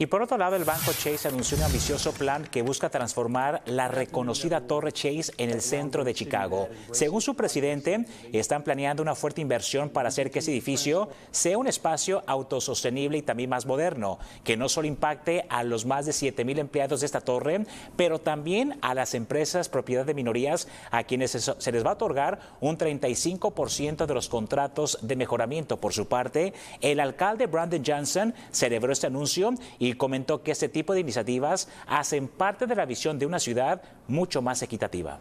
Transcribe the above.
Y por otro lado, el banco Chase anunció un ambicioso plan que busca transformar la reconocida torre Chase en el centro de Chicago. Según su presidente, están planeando una fuerte inversión para hacer que ese edificio sea un espacio autosostenible y también más moderno, que no solo impacte a los más de 7 mil empleados de esta torre, pero también a las empresas propiedad de minorías, a quienes se les va a otorgar un 35% de los contratos de mejoramiento. Por su parte, el alcalde Brandon Johnson celebró este anuncio y comentó que este tipo de iniciativas hacen parte de la visión de una ciudad mucho más equitativa.